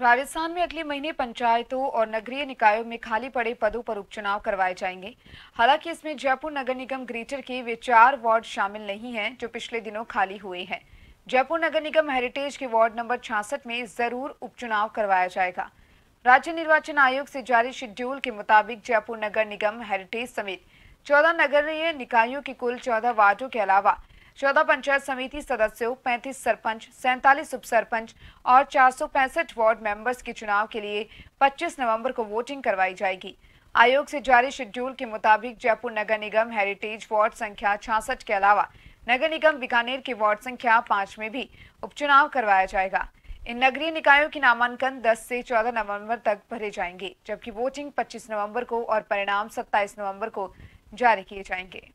राजस्थान में अगले महीने पंचायतों और नगरीय निकायों में खाली पड़े पदों पर उपचुनाव करवाए जाएंगे हालांकि इसमें जयपुर नगर निगम ग्रेटर के वे चार वार्ड शामिल नहीं हैं जो पिछले दिनों खाली हुए हैं जयपुर नगर निगम हेरिटेज के वार्ड नंबर छियासठ में जरूर उपचुनाव करवाया जाएगा राज्य निर्वाचन आयोग से जारी शेड्यूल के मुताबिक जयपुर नगर निगम हेरिटेज समेत चौदह नगरीय निकायों के कुल चौदह वार्डो के अलावा चौदह पंचायत समिति सदस्यों पैंतीस सरपंच सैंतालीस उप सरपंच और चार वार्ड मेंबर्स के चुनाव के लिए 25 नवंबर को वोटिंग करवाई जाएगी आयोग से जारी शेड्यूल के मुताबिक जयपुर नगर निगम हेरिटेज वार्ड संख्या छियासठ के अलावा नगर निगम बीकानेर के वार्ड संख्या पांच में भी उपचुनाव करवाया जाएगा इन नगरीय निकायों के नामांकन 10 से 14 नवंबर तक भरे जाएंगे जबकि वोटिंग 25 नवंबर को और परिणाम 27 नवंबर को जारी किए जाएंगे